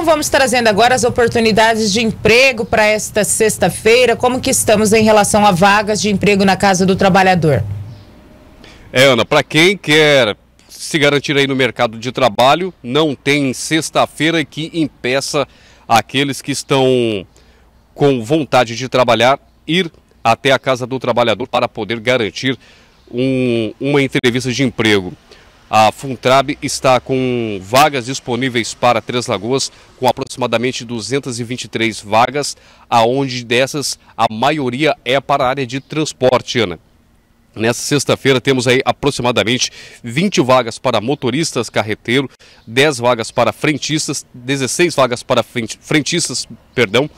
Então vamos trazendo agora as oportunidades de emprego para esta sexta-feira. Como que estamos em relação a vagas de emprego na Casa do Trabalhador? É, Ana, para quem quer se garantir aí no mercado de trabalho, não tem sexta-feira que impeça aqueles que estão com vontade de trabalhar ir até a Casa do Trabalhador para poder garantir um, uma entrevista de emprego. A Funtrab está com vagas disponíveis para Três Lagoas, com aproximadamente 223 vagas, aonde dessas a maioria é para a área de transporte, Ana. Nessa sexta-feira temos aí aproximadamente 20 vagas para motoristas carreteiro, 10 vagas para frentistas, 16 vagas para frentistas, perdão.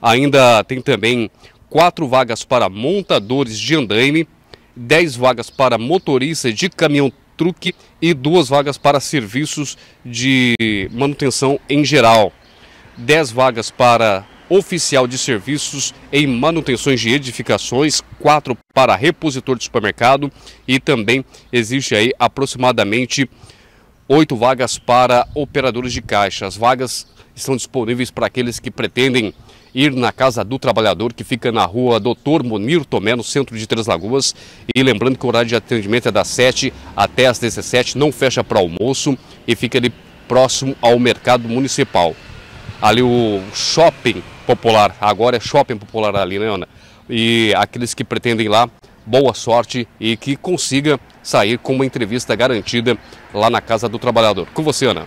Ainda tem também 4 vagas para montadores de andaime, 10 vagas para motoristas de caminhão truque e duas vagas para serviços de manutenção em geral. dez vagas para oficial de serviços em manutenções de edificações, quatro para repositor de supermercado e também existe aí aproximadamente oito vagas para operadores de caixa. As vagas estão disponíveis para aqueles que pretendem ir na Casa do Trabalhador, que fica na rua Doutor Monir Tomé, no centro de Três Lagoas. E lembrando que o horário de atendimento é das 7 até as 17, não fecha para almoço e fica ali próximo ao mercado municipal. Ali o shopping popular, agora é shopping popular ali, né, Ana? E aqueles que pretendem ir lá, boa sorte e que consiga sair com uma entrevista garantida lá na Casa do Trabalhador. Com você, Ana.